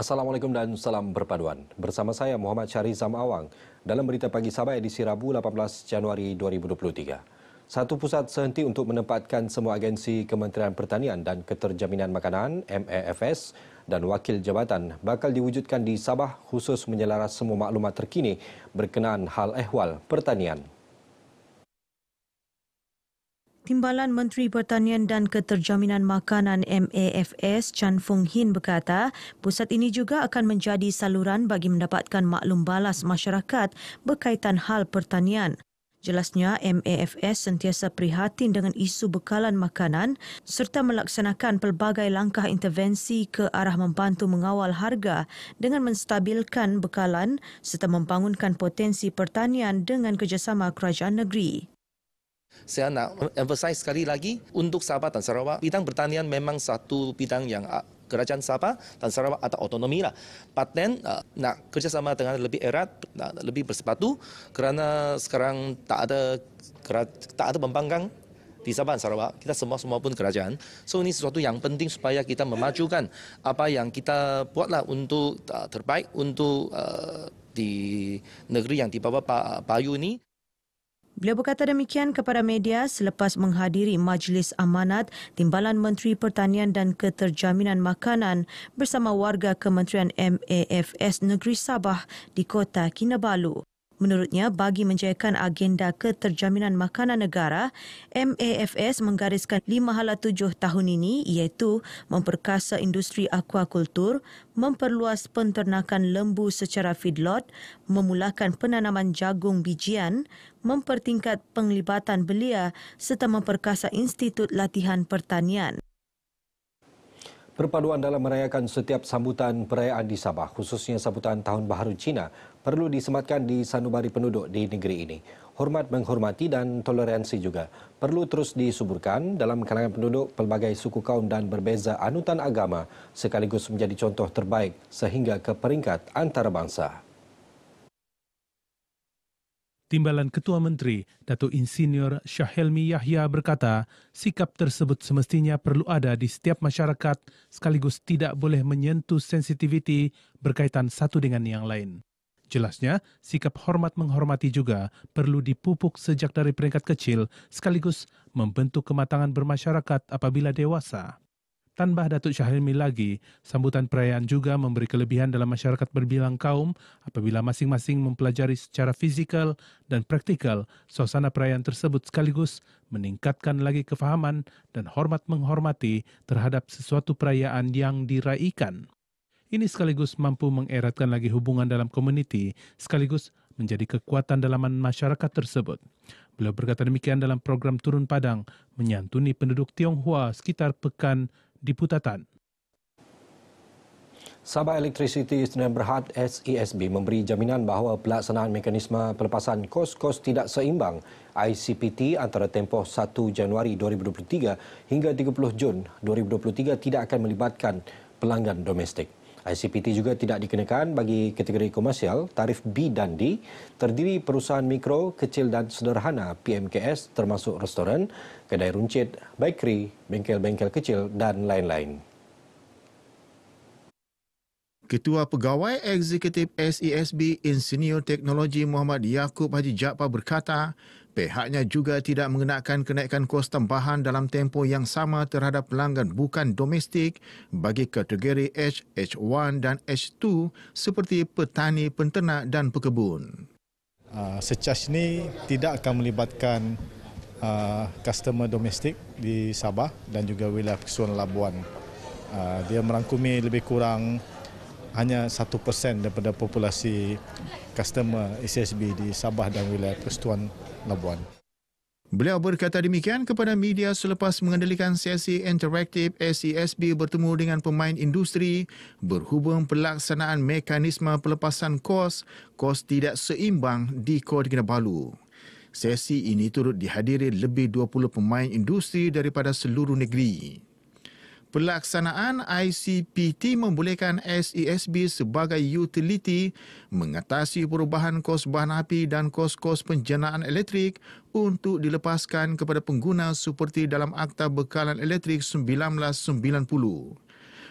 Assalamualaikum dan salam berpaduan. Bersama saya Muhammad Syarizam Awang dalam berita pagi Sabah edisi Rabu 18 Januari 2023. Satu pusat sehenti untuk menempatkan semua agensi Kementerian Pertanian dan Keterjaminan Makanan MEFS dan wakil jabatan bakal diwujudkan di Sabah khusus menyelaras semua maklumat terkini berkenaan hal ehwal pertanian. Timbalan Menteri Pertanian dan Keterjaminan Makanan MAFS Chan Fung Hin berkata, pusat ini juga akan menjadi saluran bagi mendapatkan maklum balas masyarakat berkaitan hal pertanian. Jelasnya, MAFS sentiasa prihatin dengan isu bekalan makanan serta melaksanakan pelbagai langkah intervensi ke arah membantu mengawal harga dengan menstabilkan bekalan serta membangunkan potensi pertanian dengan kerjasama kerajaan negeri. Saya nak emphasize sekali lagi untuk Sabah dan Sarawak, bidang pertanian memang satu bidang yang ah, kerajaan Sabah dan Sarawak atau otonomi lah. Paten uh, nak kerjasama dengan lebih erat, nak lebih bersepatu kerana sekarang tak ada kerajaan, tak ada pembangkang di Sabah dan Sarawak, kita semua semua pun kerajaan. So ini sesuatu yang penting supaya kita memajukan apa yang kita buatlah untuk uh, terbaik untuk uh, di negeri yang di bawah Pak Bayu ini. Beliau berkata demikian kepada media selepas menghadiri majlis amanat Timbalan Menteri Pertanian dan Keterjaminan Makanan bersama warga Kementerian MAFS Negeri Sabah di Kota Kinabalu. Menurutnya, bagi menjayakan agenda keterjaminan makanan negara, MAFS menggariskan lima hala tujuh tahun ini iaitu memperkasa industri akuakultur, memperluas penternakan lembu secara feedlot, memulakan penanaman jagung bijian, mempertingkat penglibatan belia serta memperkasa Institut Latihan Pertanian. Perpaduan dalam merayakan setiap sambutan perayaan di Sabah, khususnya sambutan Tahun Baharu Cina, perlu disematkan di sanubari penduduk di negeri ini. Hormat menghormati dan toleransi juga perlu terus disuburkan dalam kalangan penduduk pelbagai suku kaum dan berbeza anutan agama sekaligus menjadi contoh terbaik sehingga ke peringkat antarabangsa. Timbalan Ketua Menteri, Datuk Insinyur Syahelmi Yahya berkata, sikap tersebut semestinya perlu ada di setiap masyarakat sekaligus tidak boleh menyentuh sensitiviti berkaitan satu dengan yang lain. Jelasnya, sikap hormat menghormati juga perlu dipupuk sejak dari peringkat kecil sekaligus membentuk kematangan bermasyarakat apabila dewasa. Tambah Datuk Syahilmi lagi, sambutan perayaan juga memberi kelebihan dalam masyarakat berbilang kaum apabila masing-masing mempelajari secara fizikal dan praktikal suasana perayaan tersebut sekaligus meningkatkan lagi kefahaman dan hormat menghormati terhadap sesuatu perayaan yang diraikan. Ini sekaligus mampu mengeratkan lagi hubungan dalam komuniti sekaligus menjadi kekuatan dalam masyarakat tersebut. Beliau berkata demikian dalam program Turun Padang menyantuni penduduk Tionghoa sekitar pekan di Putatan. Sabah Electricity Sdn Berhad SESB memberi jaminan bahawa pelaksanaan mekanisme pelepasan kos-kos tidak seimbang ICPT antara tempoh 1 Januari 2023 hingga 30 Jun 2023 tidak akan melibatkan pelanggan domestik. ICPT juga tidak dikenakan bagi kategori komersial, tarif B dan D, terdiri perusahaan mikro, kecil dan sederhana PMKS termasuk restoran, kedai runcit, bakery, bengkel-bengkel kecil dan lain-lain. Ketua Pegawai Eksekutif SESB Insinyur Teknologi Muhammad Yaakob Haji Jaapa berkata, pihaknya juga tidak mengenakan kenaikan kos tambahan dalam tempoh yang sama terhadap pelanggan bukan domestik bagi kategori H, H1 dan H2 seperti petani, penternak dan pekebun. Uh, ah, secas ini tidak akan melibatkan uh, customer domestik di Sabah dan juga wilayah Pesuan Labuan. Uh, dia merangkumi lebih kurang hanya 1% daripada populasi customer SSB di Sabah dan wilayah Persekutuan Labuan. Beliau berkata demikian kepada media selepas mengendalikan sesi interaktif SESB bertemu dengan pemain industri berhubung pelaksanaan mekanisme pelepasan kos, kos tidak seimbang di Kod Kinabalu. Sesi ini turut dihadiri lebih 20 pemain industri daripada seluruh negeri pelaksanaan ICPT membolehkan SESB sebagai utiliti mengatasi perubahan kos bahan api dan kos-kos penjanaan elektrik untuk dilepaskan kepada pengguna seperti dalam Akta Bekalan Elektrik 1990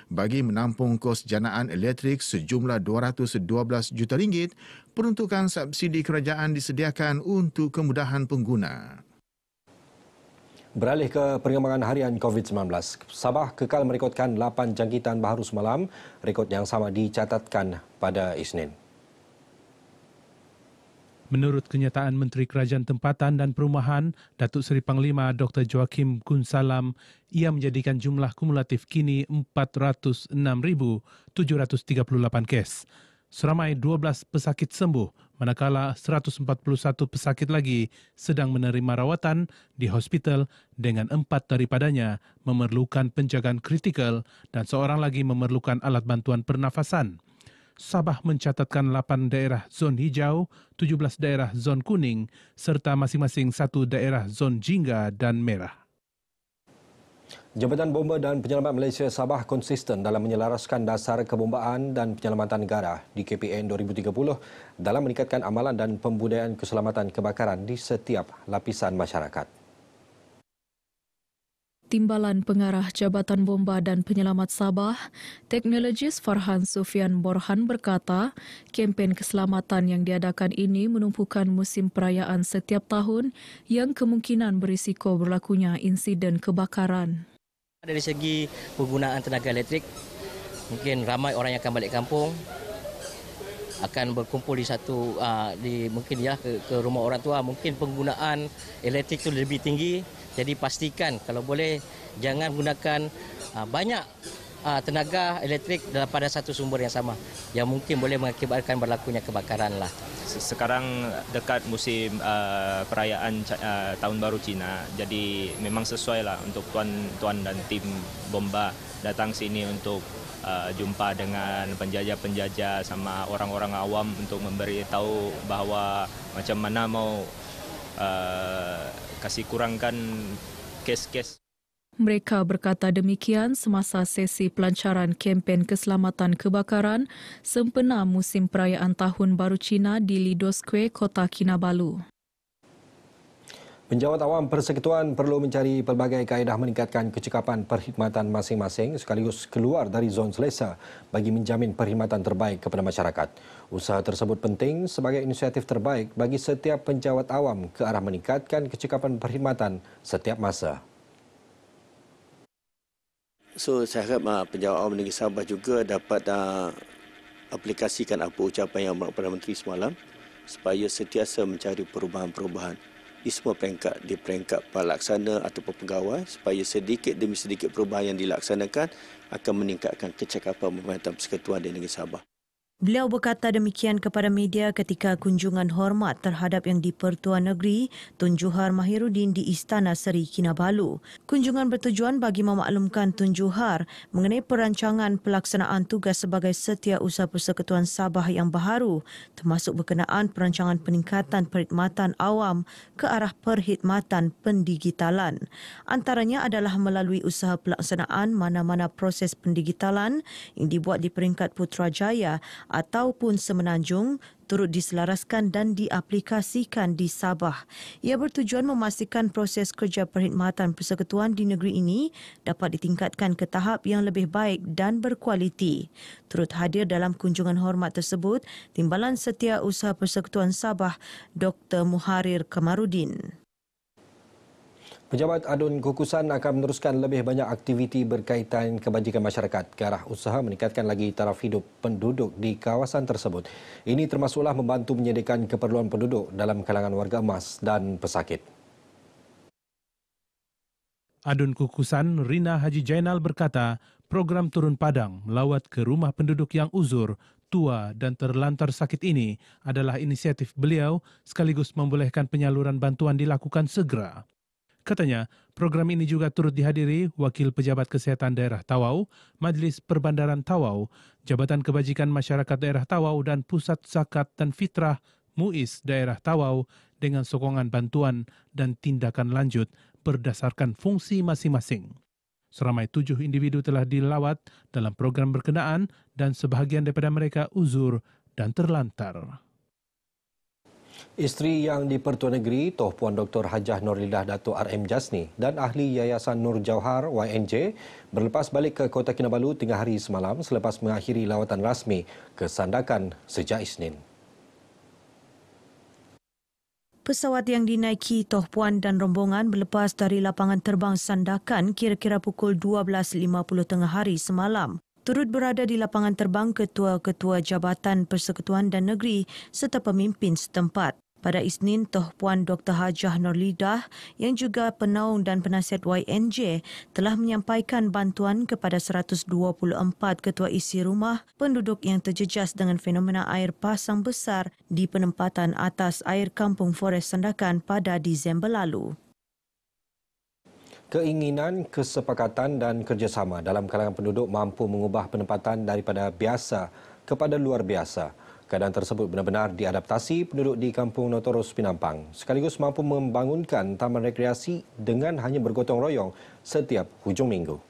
bagi menampung kos janaan elektrik sejumlah 212 juta ringgit, peruntukan subsidi kerajaan disediakan untuk kemudahan pengguna. Beralih ke perkembangan harian COVID-19. Sabah kekal merekodkan 8 jangkitan baharu semalam, rekod yang sama dicatatkan pada Isnin. Menurut kenyataan Menteri Kerajaan Tempatan dan Perumahan, Datuk Seri Panglima Dr. Joakim Kun Salam, ia menjadikan jumlah kumulatif kini 406,738 kes. Seramai 12 pesakit sembuh, manakala 141 pesakit lagi sedang menerima rawatan di hospital dengan empat daripadanya memerlukan penjagaan kritikal dan seorang lagi memerlukan alat bantuan pernafasan. Sabah mencatatkan 8 daerah zon hijau, 17 daerah zon kuning, serta masing-masing satu daerah zon jingga dan merah. Jabatan Bomba dan Penyelamat Malaysia Sabah konsisten dalam menyelaraskan dasar kebombaan dan penyelamatan negara di KPN 2030 dalam meningkatkan amalan dan pembudayaan keselamatan kebakaran di setiap lapisan masyarakat. Timbalan Pengarah Jabatan Bomba dan Penyelamat Sabah, Teknologis Farhan Sufian Borhan berkata, kempen keselamatan yang diadakan ini menumpukan musim perayaan setiap tahun yang kemungkinan berisiko berlakunya insiden kebakaran. Dari segi penggunaan tenaga elektrik, mungkin ramai orang yang akan balik kampung akan berkumpul di satu uh, di mungkin ya ke, ke rumah orang tua mungkin penggunaan elektrik tu lebih tinggi jadi pastikan kalau boleh jangan gunakan uh, banyak Ah, tenaga elektrik daripada satu sumber yang sama yang mungkin boleh mengakibatkan berlakunya kebakaran lah. Sekarang dekat musim uh, perayaan uh, tahun baru Cina, jadi memang sesuai lah untuk tuan-tuan dan tim bomba datang sini untuk uh, jumpa dengan penjaja-penjaja sama orang-orang awam untuk memberitahu bahawa macam mana mau uh, kasih kurangkan kes-kes. Mereka berkata demikian semasa sesi pelancaran kempen keselamatan kebakaran sempena musim perayaan Tahun Baru Cina di Lidoskwe, Kota Kinabalu. Penjawat awam persekutuan perlu mencari pelbagai kaedah meningkatkan kecekapan perkhidmatan masing-masing sekaligus keluar dari zon selesa bagi menjamin perkhidmatan terbaik kepada masyarakat. Usaha tersebut penting sebagai inisiatif terbaik bagi setiap penjawat awam ke arah meningkatkan kecekapan perkhidmatan setiap masa. So saya harap uh, penjawat awam negeri Sabah juga dapat uh, aplikasikan apa ucapan yang Perdana Menteri semalam supaya sentiasa mencari perubahan-perubahan di semua peringkat, di peringkat pelaksana atau pegawai supaya sedikit demi sedikit perubahan yang dilaksanakan akan meningkatkan kecakapan pemerintahan persekutuan di negeri Sabah. Beliau berkata demikian kepada media ketika kunjungan hormat terhadap yang di-Pertua Negeri Tun Juhar Mahirudin di Istana Seri Kinabalu. Kunjungan bertujuan bagi memaklumkan Tun Juhar mengenai perancangan pelaksanaan tugas sebagai setiausaha Persekutuan Sabah yang baharu termasuk berkenaan perancangan peningkatan perkhidmatan awam ke arah perkhidmatan pendigitalan. Antaranya adalah melalui usaha pelaksanaan mana-mana proses pendigitalan yang dibuat di peringkat Putrajaya ataupun Semenanjung turut diselaraskan dan diaplikasikan di Sabah. Ia bertujuan memastikan proses kerja perkhidmatan persekutuan di negeri ini dapat ditingkatkan ke tahap yang lebih baik dan berkualiti. Turut hadir dalam kunjungan hormat tersebut, Timbalan Setiausaha Usaha Persekutuan Sabah, Dr. Muharir Kamarudin. Pejabat Adun Kukusan akan meneruskan lebih banyak aktiviti berkaitan kebajikan masyarakat ke arah usaha meningkatkan lagi taraf hidup penduduk di kawasan tersebut. Ini termasuklah membantu menyediakan keperluan penduduk dalam kalangan warga emas dan pesakit. Adun Kukusan Rina Haji Jainal berkata, program Turun Padang melawat ke rumah penduduk yang uzur, tua dan terlantar sakit ini adalah inisiatif beliau sekaligus membolehkan penyaluran bantuan dilakukan segera. Katanya, program ini juga turut dihadiri Wakil Pejabat Kesehatan Daerah Tawau, Majlis Perbandaran Tawau, Jabatan Kebajikan Masyarakat Daerah Tawau, dan Pusat Zakat dan Fitrah MUIS Daerah Tawau dengan sokongan bantuan dan tindakan lanjut berdasarkan fungsi masing-masing. Seramai tujuh individu telah dilawat dalam program berkenaan dan sebahagian daripada mereka uzur dan terlantar. Isteri yang di Pertuan Negeri, Toh Puan Dr. Hajah Norlidah Dato' RM Jasni dan ahli Yayasan Nur Jauhar YNJ berlepas balik ke Kota Kinabalu tengah hari semalam selepas mengakhiri lawatan rasmi ke Sandakan sejak Isnin. Pesawat yang dinaiki Toh Puan dan rombongan berlepas dari lapangan terbang Sandakan kira-kira pukul 12.50 tengah hari semalam turut berada di lapangan terbang ketua-ketua Jabatan Persekutuan dan Negeri serta pemimpin setempat. Pada Isnin, Toh Puan Dr. Hajah Norlidah yang juga penaung dan penasihat YNJ telah menyampaikan bantuan kepada 124 ketua isi rumah penduduk yang terjejas dengan fenomena air pasang besar di penempatan atas air kampung Forest Sandakan pada Disember lalu. Keinginan, kesepakatan dan kerjasama dalam kalangan penduduk mampu mengubah penempatan daripada biasa kepada luar biasa. Keadaan tersebut benar-benar diadaptasi penduduk di Kampung Notoros Pinampang sekaligus mampu membangunkan taman rekreasi dengan hanya bergotong royong setiap hujung minggu.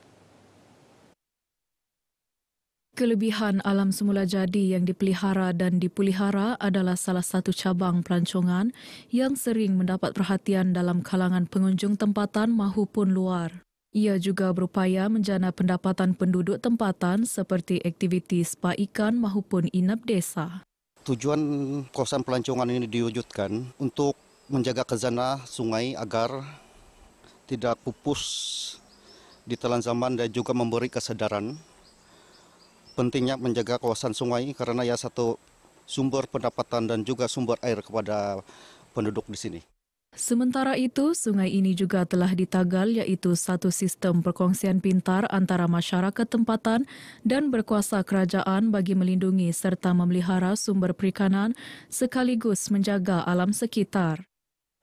Kelebihan alam semula jadi yang dipelihara dan dipulihara adalah salah satu cabang pelancongan yang sering mendapat perhatian dalam kalangan pengunjung tempatan maupun luar. Ia juga berupaya menjana pendapatan penduduk tempatan seperti aktiviti spa ikan maupun inap desa. Tujuan kawasan pelancongan ini diwujudkan untuk menjaga kezana sungai agar tidak pupus di telan zaman dan juga memberi kesedaran pentingnya menjaga kawasan sungai karena ya satu sumber pendapatan dan juga sumber air kepada penduduk di sini. Sementara itu, sungai ini juga telah ditagal yaitu satu sistem perkongsian pintar antara masyarakat tempatan dan berkuasa kerajaan bagi melindungi serta memelihara sumber perikanan sekaligus menjaga alam sekitar.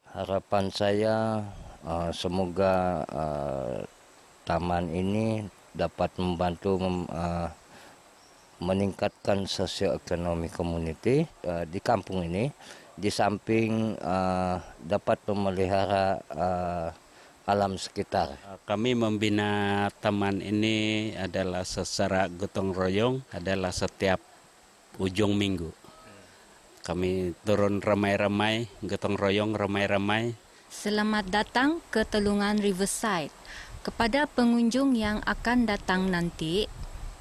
Harapan saya eh, semoga eh, taman ini dapat membantu eh, meningkatkan sosioekonomi community uh, eh, di kampung ini di samping uh, dapat memelihara uh, alam sekitar. Kami membina teman ini adalah secara gotong royong adalah setiap ujung minggu. Kami turun ramai-ramai, gotong royong ramai-ramai. Selamat datang ke Telungan Riverside. Kepada pengunjung yang akan datang nanti,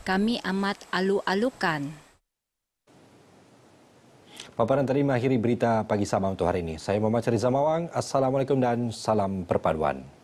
kami amat alu-alukan. Paparan tadi mengakhiri berita pagi Sabah untuk hari ini. Saya Muhammad Cari Zamawang, Assalamualaikum dan salam perpaduan.